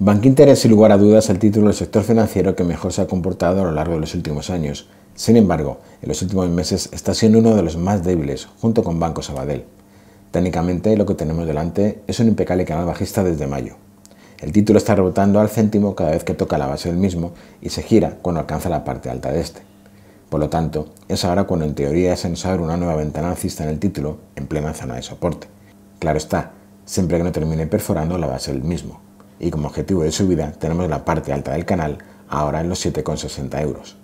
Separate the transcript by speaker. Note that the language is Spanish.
Speaker 1: Bankinter es sin lugar a dudas el título del sector financiero que mejor se ha comportado a lo largo de los últimos años. Sin embargo, en los últimos meses está siendo uno de los más débiles, junto con Banco Sabadell. Técnicamente, lo que tenemos delante es un impecable canal bajista desde mayo. El título está rebotando al céntimo cada vez que toca la base del mismo y se gira cuando alcanza la parte alta de este. Por lo tanto, es ahora cuando en teoría es nos una nueva ventana alcista en el título en plena zona de soporte. Claro está, siempre que no termine perforando la base del mismo y como objetivo de subida tenemos la parte alta del canal ahora en los 7,60 euros.